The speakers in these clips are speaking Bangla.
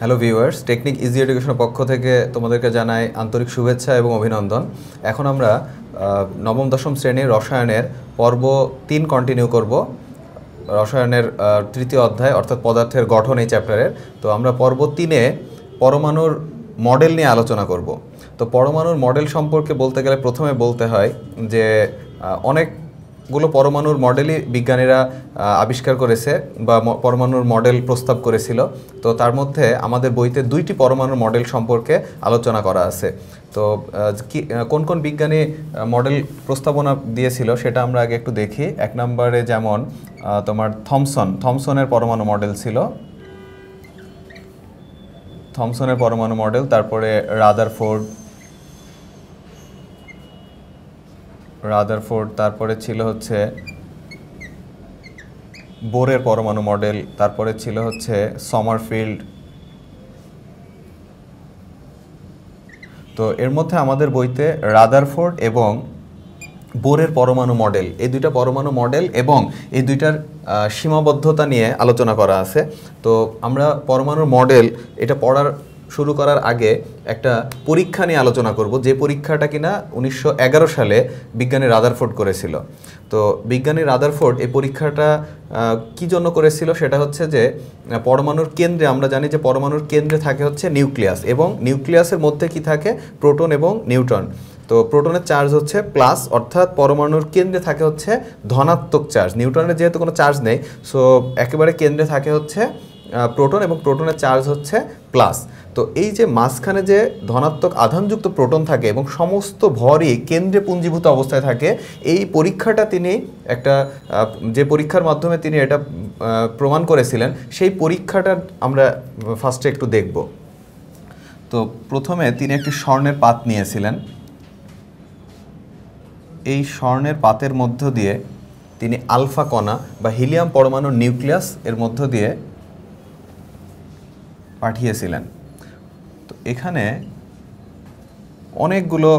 হ্যালো ভিউয়ার্স টেকনিক ইজি এডুকেশনের পক্ষ থেকে তোমাদেরকে জানাই আন্তরিক শুভেচ্ছা এবং অভিনন্দন এখন আমরা নবম দশম শ্রেণীর রসায়নের পর্ব তিন কন্টিনিউ করব রসায়নের তৃতীয় অধ্যায় অর্থাৎ পদার্থের গঠন এই চ্যাপ্টারের তো আমরা পর্ব তিনে পরমাণুর মডেল নিয়ে আলোচনা করব তো পরমাণুর মডেল সম্পর্কে বলতে গেলে প্রথমে বলতে হয় যে অনেক গুলো পরমাণুর মডেলই বিজ্ঞানীরা আবিষ্কার করেছে বা পরমাণুর মডেল প্রস্তাব করেছিল তো তার মধ্যে আমাদের বইতে দুইটি পরমাণুর মডেল সম্পর্কে আলোচনা করা আছে তো কি কোন কোন বিজ্ঞানী মডেল প্রস্তাবনা দিয়েছিল সেটা আমরা আগে একটু দেখি এক নম্বরে যেমন তোমার থমসন থমসনের পরমাণু মডেল ছিল থমসনের পরমাণু মডেল তারপরে রাদার ফোর্ড রাদারফোর্ড তারপরে ছিল হচ্ছে বোরের পরমাণু মডেল তারপরে ছিল হচ্ছে সমারফিল্ড তো এর মধ্যে আমাদের বইতে রাদারফোর্ড এবং বোরের পরমাণু মডেল এই দুইটা পরমাণু মডেল এবং এই দুইটার সীমাবদ্ধতা নিয়ে আলোচনা করা আছে তো আমরা পরমাণুর মডেল এটা পড়ার শুরু করার আগে একটা পরীক্ষা নিয়ে আলোচনা করব যে পরীক্ষাটা কিনা উনিশশো সালে বিজ্ঞানী রাদারফোর্ড করেছিল তো বিজ্ঞানী রাদারফোর্ড এই পরীক্ষাটা কি জন্য করেছিল সেটা হচ্ছে যে পরমাণুর কেন্দ্রে আমরা জানি যে পরমাণুর কেন্দ্রে থাকে হচ্ছে নিউক্লিয়াস এবং নিউক্লিয়াসের মধ্যে কি থাকে প্রোটন এবং নিউট্রন তো প্রোটনের চার্জ হচ্ছে প্লাস অর্থাৎ পরমাণুর কেন্দ্রে থাকে হচ্ছে ধনাত্মক চার্জ নিউটনের যেহেতু কোনো চার্জ নেই সো একেবারে কেন্দ্রে থাকে হচ্ছে প্রোটন এবং প্রোটনের চার্জ হচ্ছে প্লাস তো এই যে মাঝখানে যে ধনাত্মক আধানযুক্ত প্রোটন থাকে এবং সমস্ত ভরই কেন্দ্রে পুঞ্জীভূত অবস্থায় থাকে এই পরীক্ষাটা তিনি একটা যে পরীক্ষার মাধ্যমে তিনি এটা প্রমাণ করেছিলেন সেই পরীক্ষাটা আমরা ফার্স্টে একটু দেখব তো প্রথমে তিনি একটি স্বর্ণের পাত নিয়েছিলেন এই স্বর্ণের পাতের মধ্য দিয়ে তিনি আলফা কণা বা হিলিয়াম পরমাণু নিউক্লিয়াস এর মধ্য দিয়ে পাঠিয়েছিলেন তো এখানে অনেকগুলো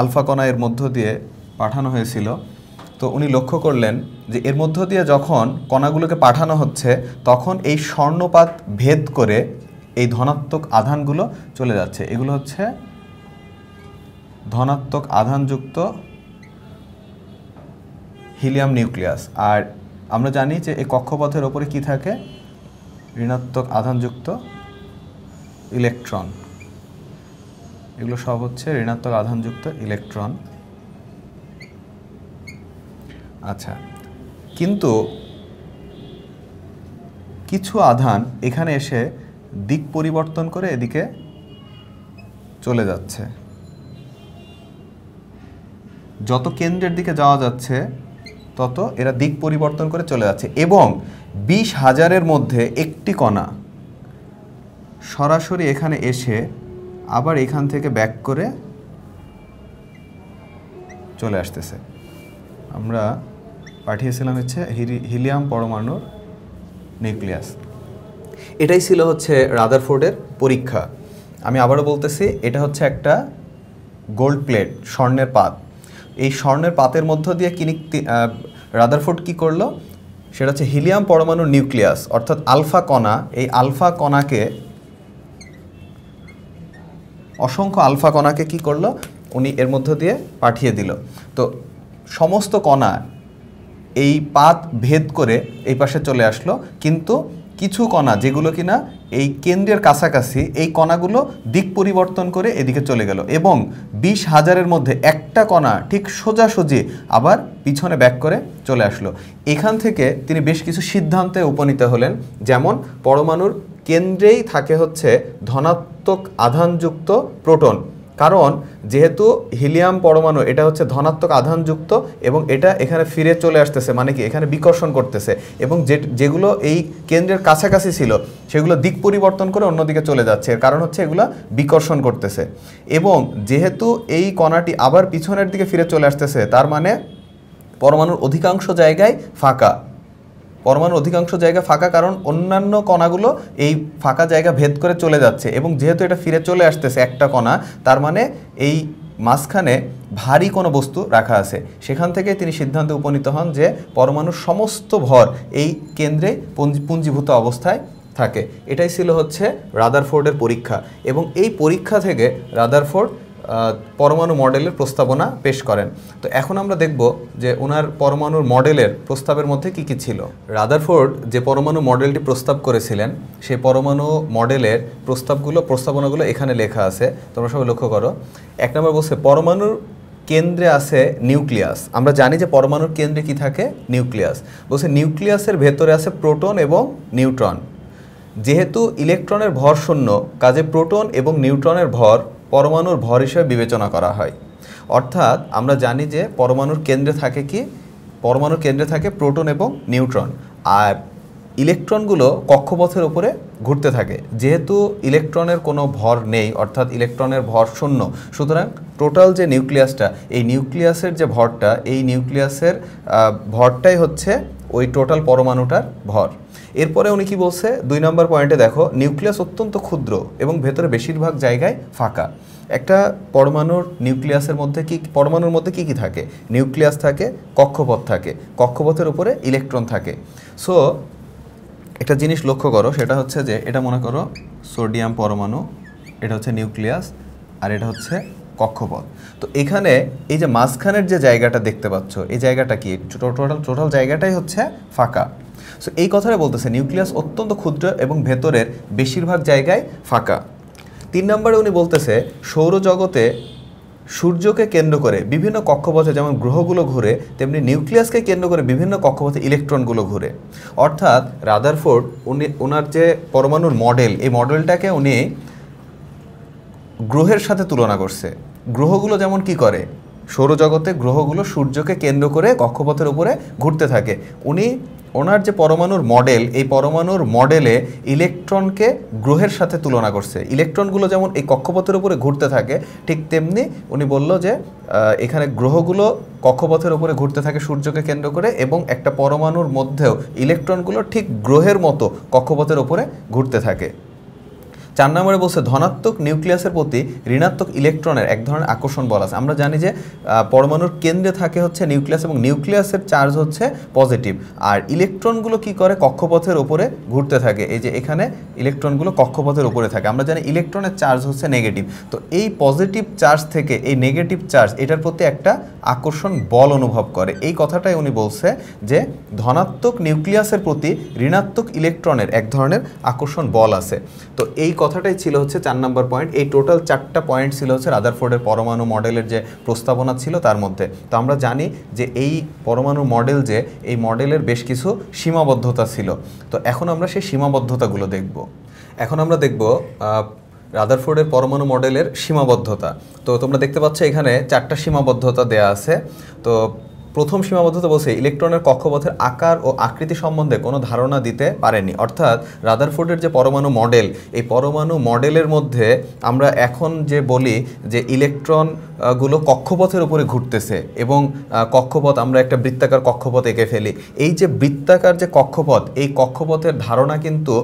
আলফা কণা এর মধ্য দিয়ে পাঠানো হয়েছিল তো উনি লক্ষ্য করলেন যে এর মধ্য দিয়ে যখন কণাগুলোকে পাঠানো হচ্ছে তখন এই স্বর্ণপাত ভেদ করে এই ধনাত্মক আধানগুলো চলে যাচ্ছে এগুলো হচ্ছে ধনাত্মক আধানযুক্ত হিলিয়াম নিউক্লিয়াস আর আমরা জানি যে এই কক্ষপথের ওপরে কি থাকে ঋণাত্মক আধানযুক্ত ইলেকট্রন এগুলো সব হচ্ছে ঋণাত্মক আধানযুক্ত ইলেকট্রন আচ্ছা কিন্তু কিছু আধান এখানে এসে দিক পরিবর্তন করে এদিকে চলে যাচ্ছে যত কেন্দ্রের দিকে যাওয়া যাচ্ছে তত এরা দিক পরিবর্তন করে চলে যাচ্ছে এবং বিশ হাজারের মধ্যে একটি কণা সরাসরি এখানে এসে আবার এখান থেকে ব্যাক করে চলে আসতেছে আমরা পাঠিয়েছিলাম হচ্ছে হিলিয়াম পরমাণুর নিউক্লিয়াস এটাই ছিল হচ্ছে রাদারফোর্ডের পরীক্ষা আমি আবারও বলতেছি এটা হচ্ছে একটা গোল্ড প্লেট স্বর্ণের পাত এই স্বর্ণের পাতের মধ্য দিয়ে কিনি রাদারফোর্ড কি করলো সেটা হচ্ছে হিলিয়াম পরমাণু নিউক্লিয়াস অর্থাৎ আলফা কণা এই আলফা কণাকে অসংখ্য আলফা কণাকে কি করলো উনি এর মধ্য দিয়ে পাঠিয়ে দিল তো সমস্ত কণা এই পাত ভেদ করে এই পাশে চলে আসলো কিন্তু কিছু কণা যেগুলো কিনা এই কেন্দ্রের কাছাকাছি এই কণাগুলো দিক পরিবর্তন করে এদিকে চলে গেল এবং বিশ হাজারের মধ্যে একটা কণা ঠিক সোজাসুজি আবার পিছনে ব্যাক করে চলে আসলো এখান থেকে তিনি বেশ কিছু সিদ্ধান্তে উপনীত হলেন যেমন পরমাণুর কেন্দ্রেই থাকে হচ্ছে ধনাত্মক আধানযুক্ত প্রোটন কারণ যেহেতু হিলিয়াম পরমাণু এটা হচ্ছে ধনাত্মক আধানযুক্ত এবং এটা এখানে ফিরে চলে আসতেছে মানে কি এখানে বিকর্ষণ করতেছে এবং যে যেগুলো এই কেন্দ্রের কাছাকাছি ছিল সেগুলো দিক পরিবর্তন করে অন্যদিকে চলে যাচ্ছে এর কারণ হচ্ছে এগুলো বিকর্ষণ করতেছে এবং যেহেতু এই কণাটি আবার পিছনের দিকে ফিরে চলে আসতেছে তার মানে পরমাণুর অধিকাংশ জায়গায় ফাঁকা পরমাণুর অধিকাংশ জায়গা ফাঁকা কারণ অন্যান্য কণাগুলো এই ফাঁকা জায়গা ভেদ করে চলে যাচ্ছে এবং যেহেতু এটা ফিরে চলে আসতেছে একটা কণা তার মানে এই মাঝখানে ভারী কোনো বস্তু রাখা আছে সেখান থেকে তিনি সিদ্ধান্তে উপনীত হন যে পরমাণুর সমস্ত ভর এই কেন্দ্রে পুঞ্জীভূত অবস্থায় থাকে এটাই ছিল হচ্ছে রাদারফোর্ডের পরীক্ষা এবং এই পরীক্ষা থেকে রাদারফোর্ড পরমাণু মডেলের প্রস্তাবনা পেশ করেন তো এখন আমরা দেখব যে ওনার পরমাণুর মডেলের প্রস্তাবের মধ্যে কি কি ছিল রাদারফোর্ড যে পরমাণু মডেলটি প্রস্তাব করেছিলেন সেই পরমাণু মডেলের প্রস্তাবগুলো প্রস্তাবনাগুলো এখানে লেখা আছে তোমরা সবাই লক্ষ্য করো এক নম্বর বলছে পরমাণুর কেন্দ্রে আছে নিউক্লিয়াস আমরা জানি যে পরমাণুর কেন্দ্রে কি থাকে নিউক্লিয়াস বলছে নিউক্লিয়াসের ভেতরে আছে প্রোটন এবং নিউট্রন যেহেতু ইলেকট্রনের ভর শূন্য কাজে প্রোটন এবং নিউট্রনের ভর পরমাণুর ভর হিসেবে বিবেচনা করা হয় অর্থাৎ আমরা জানি যে পরমাণুর কেন্দ্রে থাকে কি পরমাণুর কেন্দ্রে থাকে প্রোটন এবং নিউট্রন আর ইলেকট্রনগুলো কক্ষপথের ওপরে ঘুরতে থাকে যেহেতু ইলেকট্রনের কোনো ভর নেই অর্থাৎ ইলেকট্রনের ভর শূন্য সুতরাং টোটাল যে নিউক্লিয়াসটা এই নিউক্লিয়াসের যে ভরটা এই নিউক্লিয়াসের ভরটাই হচ্ছে ওই টোটাল পরমাণুটার ভর এরপরে উনি কি বলছে দুই নম্বর পয়েন্টে দেখো নিউক্লিয়াস অত্যন্ত ক্ষুদ্র এবং ভেতরে বেশিরভাগ জায়গায় ফাঁকা একটা পরমাণুর নিউক্লিয়াসের মধ্যে কি পরমাণুর মধ্যে কি কি থাকে নিউক্লিয়াস থাকে কক্ষপথ থাকে কক্ষপথের উপরে ইলেকট্রন থাকে সো একটা জিনিস লক্ষ্য করো সেটা হচ্ছে যে এটা মনে করো সোডিয়াম পরমাণু এটা হচ্ছে নিউক্লিয়াস আর এটা হচ্ছে কক্ষপথ তো এখানে এই যে মাঝখানের যে জায়গাটা দেখতে পাচ্ছ এই জায়গাটা কি টোটাল টোটাল জায়গাটাই হচ্ছে ফাঁকা সো এই কথাটা বলতেছে নিউক্লিয়াস অত্যন্ত ক্ষুদ্র এবং ভেতরের বেশিরভাগ জায়গায় ফাঁকা তিন নম্বরে উনি বলতেছে সৌরজগতে সূর্যকে কেন্দ্র করে বিভিন্ন কক্ষপথে যেমন গ্রহগুলো ঘুরে তেমনি নিউক্লিয়াসকে কেন্দ্র করে বিভিন্ন কক্ষপথে ইলেকট্রনগুলো ঘুরে অর্থাৎ রাদারফোর্ড উনি ওনার যে পরমাণুর মডেল এই মডেলটাকে উনি গ্রহের সাথে তুলনা করছে গ্রহগুলো যেমন কি করে সৌরজগতে গ্রহগুলো সূর্যকে কেন্দ্র করে কক্ষপথের উপরে ঘুরতে থাকে উনি ওনার যে পরমাণুর মডেল এই পরমাণুর মডেলে ইলেকট্রনকে গ্রহের সাথে তুলনা করছে ইলেকট্রনগুলো যেমন এই কক্ষপথের উপরে ঘুরতে থাকে ঠিক তেমনি উনি বলল যে এখানে গ্রহগুলো কক্ষপথের উপরে ঘুরতে থাকে সূর্যকে কেন্দ্র করে এবং একটা পরমাণুর মধ্যেও ইলেকট্রনগুলো ঠিক গ্রহের মতো কক্ষপথের উপরে ঘুরতে থাকে চার নম্বরে বলছে ধনাত্মক নিউক্লিয়াসের প্রতি ঋণাত্মক ইলেকট্রনের এক ধরনের আকর্ষণ বলা আছে আমরা জানি যে পরমাণুর কেন্দ্রে থাকে হচ্ছে নিউক্লিয়াস এবং নিউক্লিয়াসের চার্জ হচ্ছে পজিটিভ আর ইলেকট্রনগুলো কি করে কক্ষপথের ওপরে ঘুরতে থাকে এই যে এখানে ইলেকট্রনগুলো কক্ষপথের ওপরে থাকে আমরা জানি ইলেকট্রনের চার্জ হচ্ছে নেগেটিভ তো এই পজিটিভ চার্জ থেকে এই নেগেটিভ চার্জ এটার প্রতি একটা আকর্ষণ বল অনুভব করে এই কথাটাই উনি বলছে যে ধনাত্মক নিউক্লিয়াসের প্রতি ঋণাত্মক ইলেকট্রনের এক ধরনের আকর্ষণ বল আছে তো এই কথাটাই ছিল হচ্ছে চার নম্বর পয়েন্ট এই টোটাল চারটা পয়েন্ট ছিল হচ্ছে রাদারফোর্ডের পরমাণু মডেলের যে প্রস্তাবনা ছিল তার মধ্যে তো আমরা জানি যে এই পরমাণু মডেল যে এই মডেলের বেশ কিছু সীমাবদ্ধতা ছিল তো এখন আমরা সেই সীমাবদ্ধতাগুলো দেখব এখন আমরা দেখব রাদারফোর্ডের পরমাণু মডেলের সীমাবদ্ধতা তো তোমরা দেখতে পাচ্ছ এখানে চারটা সীমাবদ্ধতা দেয়া আছে তো প্রথম সীমাবদ্ধতা বলছে ইলেকট্রনের কক্ষপথের আকার ও আকৃতি সম্বন্ধে কোনো ধারণা দিতে পারেনি অর্থাৎ রাদারফোর্ডের যে পরমাণু মডেল এই পরমাণু মডেলের মধ্যে আমরা এখন যে বলি যে ইলেকট্রন গুলো কক্ষপথের উপরে ঘুরতেছে এবং কক্ষপথ আমরা একটা বৃত্তাকার কক্ষপথ এঁকে ফেলি এই যে বৃত্তাকার যে কক্ষপথ এই কক্ষপথের ধারণা কিন্তু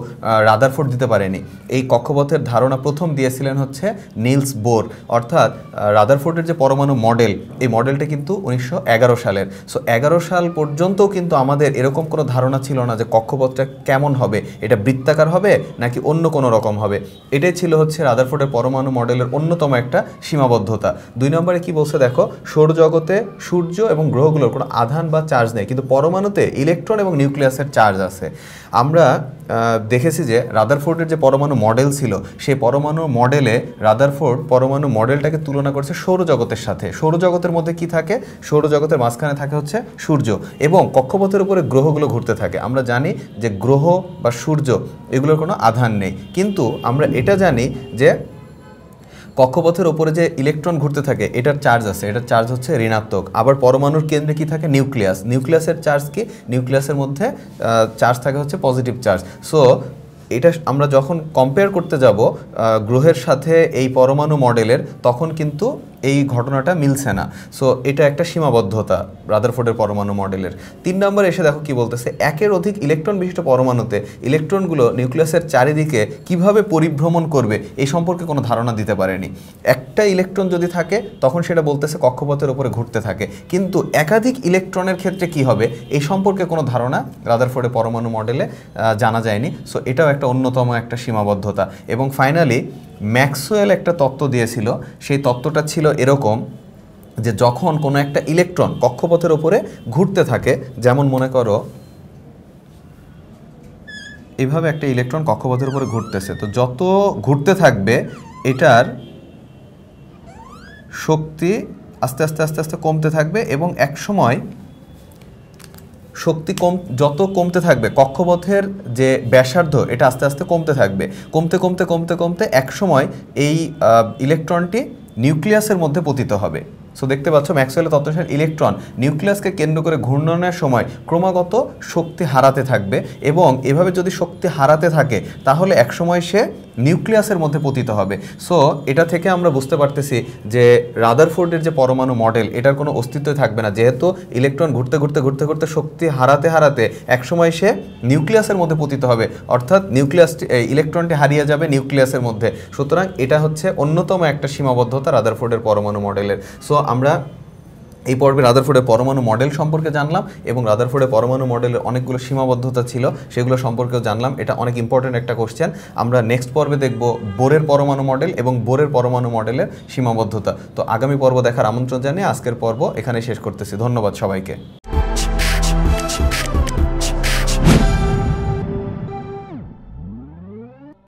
রাদারফোর্ড দিতে পারেনি এই কক্ষপথের ধারণা প্রথম দিয়েছিলেন হচ্ছে নিলস বোর অর্থাৎ রাদারফোর্ডের যে পরমাণু মডেল এই মডেলটা কিন্তু উনিশশো সালে সালের সো এগারো সাল পর্যন্তও কিন্তু আমাদের এরকম কোনো ধারণা ছিল না যে কক্ষপথটা কেমন হবে এটা বৃত্তাকার হবে নাকি অন্য কোনো রকম হবে এটাই ছিল হচ্ছে রাদারফোর্ডের পরমাণু মডেলের অন্যতম একটা সীমাবদ্ধতা দুই নম্বরে কি বলছে দেখো সৌরজগতে সূর্য এবং গ্রহগুলোর কোনো আধান বা চার্জ নেই কিন্তু পরমাণুতে ইলেকট্রন এবং নিউক্লিয়াসের চার্জ আছে আমরা দেখেছি যে রাদারফোর্ডের যে পরমাণু মডেল ছিল সেই পরমাণু মডেলে রাদারফোর্ড পরমাণু মডেলটাকে তুলনা করছে সৌরজগতের সাথে সৌরজগতের মধ্যে কি থাকে সৌরজগতের মাঝখানে থাকে হচ্ছে সূর্য এবং কক্ষপথের উপরে গ্রহগুলো ঘুরতে থাকে আমরা জানি যে গ্রহ বা সূর্য এগুলোর কোনো আধান নেই কিন্তু আমরা এটা জানি যে কক্ষপথের ওপরে যে ইলেকট্রন ঘুরতে থাকে এটার চার্জ আছে এটার চার্জ হচ্ছে ঋণাত্মক আবার পরমাণুর কেন্দ্রে কি থাকে নিউক্লিয়াস নিউক্লিয়াসের চার্জ কি নিউক্লিয়াসের মধ্যে চার্জ থাকে হচ্ছে পজিটিভ চার্জ সো এটা আমরা যখন কম্পেয়ার করতে যাব গ্রহের সাথে এই পরমাণু মডেলের তখন কিন্তু এই ঘটনাটা মিলছে না সো এটা একটা সীমাবদ্ধতা রাদারফোর্ডের পরমাণু মডেলের তিন নম্বর এসে দেখো কি বলতেছে একের অধিক ইলেকট্রন বিশিষ্ট পরমাণুতে ইলেকট্রনগুলো নিউক্লিয়াসের চারিদিকে কিভাবে পরিভ্রমণ করবে এই সম্পর্কে কোনো ধারণা দিতে পারেনি একটা ইলেকট্রন যদি থাকে তখন সেটা বলতেছে কক্ষপথের উপরে ঘুরতে থাকে কিন্তু একাধিক ইলেকট্রনের ক্ষেত্রে কি হবে এই সম্পর্কে কোনো ধারণা রাদারফোর্ডের পরমাণু মডেলে জানা যায়নি সো এটাও একটা অন্যতম একটা সীমাবদ্ধতা এবং ফাইনালি ম্যাক্সওয়েল একটা তত্ত্ব দিয়েছিল সেই তত্ত্বটা ছিল এরকম যে যখন কোনো একটা ইলেকট্রন কক্ষপথের ওপরে ঘুরতে থাকে যেমন মনে করো এভাবে একটা ইলেকট্রন কক্ষপথের উপরে ঘুরতেছে তো যত ঘুরতে থাকবে এটার শক্তি আস্তে আস্তে আস্তে আস্তে কমতে থাকবে এবং এক সময় শক্তি কম যত কমতে থাকবে কক্ষপথের যে ব্যাসার্ধ এটা আস্তে আস্তে কমতে থাকবে কমতে কমতে কমতে কমতে একসময় এই ইলেকট্রনটি নিউক্লিয়াসের মধ্যে পতিত হবে সো দেখতে পাচ্ছ ম্যাক্সওয়েলের তত্ত্বসার ইলেকট্রন নিউক্লিয়াসকে কেন্দ্র করে ঘূর্ণনের সময় ক্রমাগত শক্তি হারাতে থাকবে এবং এভাবে যদি শক্তি হারাতে থাকে তাহলে একসময় সে নিউক্লিয়াসের মধ্যে পতিত হবে সো এটা থেকে আমরা বুঝতে পারতেছি যে রাদারফোর্ডের যে পরমাণু মডেল এটার কোনো অস্তিত্বই থাকবে না যেহেতু ইলেকট্রন ঘুরতে ঘুরতে ঘুরতে ঘুরতে শক্তি হারাতে হারাতে একসময় সে নিউক্লিয়াসের মধ্যে পতিত হবে অর্থাৎ নিউক্লিয়াসটি ইলেকট্রনটি হারিয়ে যাবে নিউক্লিয়াসের মধ্যে সুতরাং এটা হচ্ছে অন্যতম একটা সীমাবদ্ধতা রাদারফোর্ডের পরমাণু মডেলের সো আমরা এই পর্বে রাদারফোর্ডের পরমাণু মডেল সম্পর্কে জানলাম এবং রাদারফোর্ডের পরমাণু মডেলের অনেকগুলো সীমাবদ্ধতা ছিল সেগুলো সম্পর্কেও জানলাম এটা অনেক ইম্পর্ট্যান্ট একটা কোশ্চেন আমরা নেক্সট পর্বে দেখব বোরের পরমাণু মডেল এবং বোরের পরমাণু মডেলের সীমাবদ্ধতা তো আগামী পর্ব দেখার আমন্ত্রণ জানিয়ে আজকের পর্ব এখানে শেষ করতেছি ধন্যবাদ সবাইকে